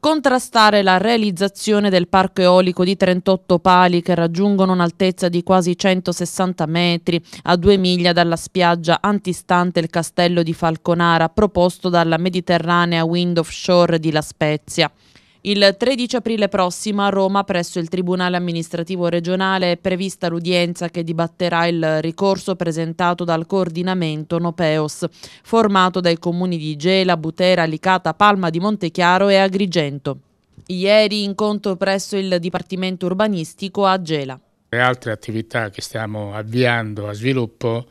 contrastare la realizzazione del parco eolico di 38 pali che raggiungono un'altezza di quasi 160 metri a due miglia dalla spiaggia antistante il castello di Falconara proposto dalla Mediterranea Wind Offshore di La Spezia. Il 13 aprile prossimo a Roma presso il Tribunale amministrativo regionale è prevista l'udienza che dibatterà il ricorso presentato dal coordinamento Nopeos, formato dai comuni di Gela, Butera, Licata, Palma di Montechiaro e Agrigento. Ieri incontro presso il Dipartimento Urbanistico a Gela. Le altre attività che stiamo avviando a sviluppo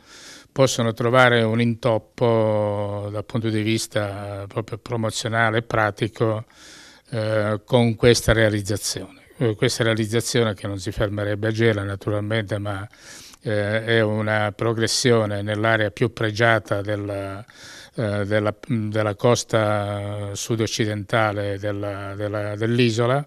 possono trovare un intoppo dal punto di vista proprio promozionale e pratico eh, con questa realizzazione. Eh, questa realizzazione che non si fermerebbe a Gela naturalmente, ma eh, è una progressione nell'area più pregiata della, eh, della, della costa sud-occidentale dell'isola,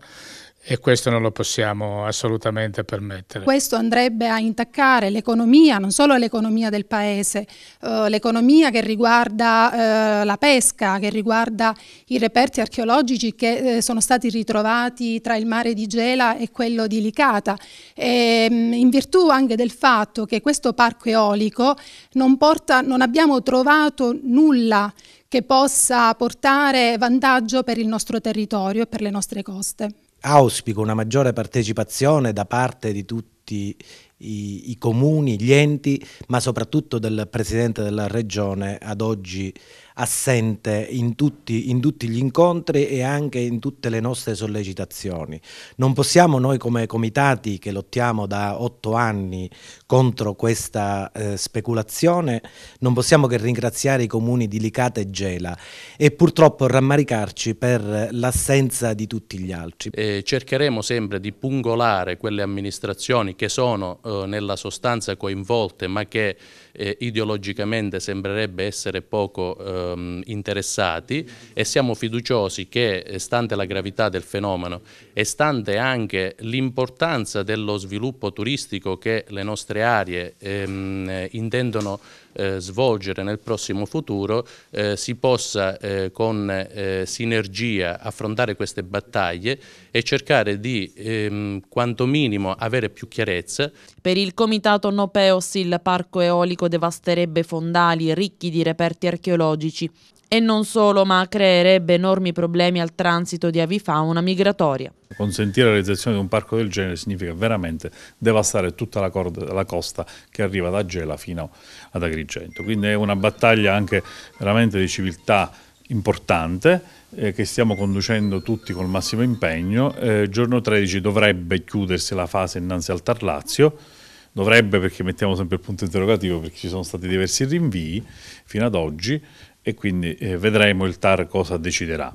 e questo non lo possiamo assolutamente permettere. Questo andrebbe a intaccare l'economia, non solo l'economia del paese, eh, l'economia che riguarda eh, la pesca, che riguarda i reperti archeologici che eh, sono stati ritrovati tra il mare di Gela e quello di Licata, e, ehm, in virtù anche del fatto che questo parco eolico non, porta, non abbiamo trovato nulla che possa portare vantaggio per il nostro territorio e per le nostre coste auspico una maggiore partecipazione da parte di tutti i, i comuni, gli enti, ma soprattutto del Presidente della Regione ad oggi assente in tutti, in tutti, gli incontri e anche in tutte le nostre sollecitazioni. Non possiamo noi come comitati che lottiamo da otto anni contro questa eh, speculazione, non possiamo che ringraziare i comuni di Licata e Gela e purtroppo rammaricarci per l'assenza di tutti gli altri. Eh, cercheremo sempre di pungolare quelle amministrazioni che sono eh, eh, nella sostanza coinvolte ma che eh, ideologicamente sembrerebbe essere poco ehm, interessati e siamo fiduciosi che, eh, stante la gravità del fenomeno e stante anche l'importanza dello sviluppo turistico che le nostre aree ehm, intendono eh, svolgere nel prossimo futuro, eh, si possa eh, con eh, sinergia affrontare queste battaglie e cercare di ehm, quanto minimo avere più chiarezza. Per il Comitato Nopeos il parco eolico devasterebbe fondali ricchi di reperti archeologici e non solo, ma creerebbe enormi problemi al transito di avifauna migratoria. Consentire la realizzazione di un parco del genere significa veramente devastare tutta la, corda, la costa che arriva da Gela fino ad Agrigento. Quindi è una battaglia anche veramente di civiltà importante eh, che stiamo conducendo tutti col massimo impegno. Eh, giorno 13 dovrebbe chiudersi la fase innanzi al Tarlazio, dovrebbe perché mettiamo sempre il punto interrogativo perché ci sono stati diversi rinvii fino ad oggi e quindi eh, vedremo il TAR cosa deciderà.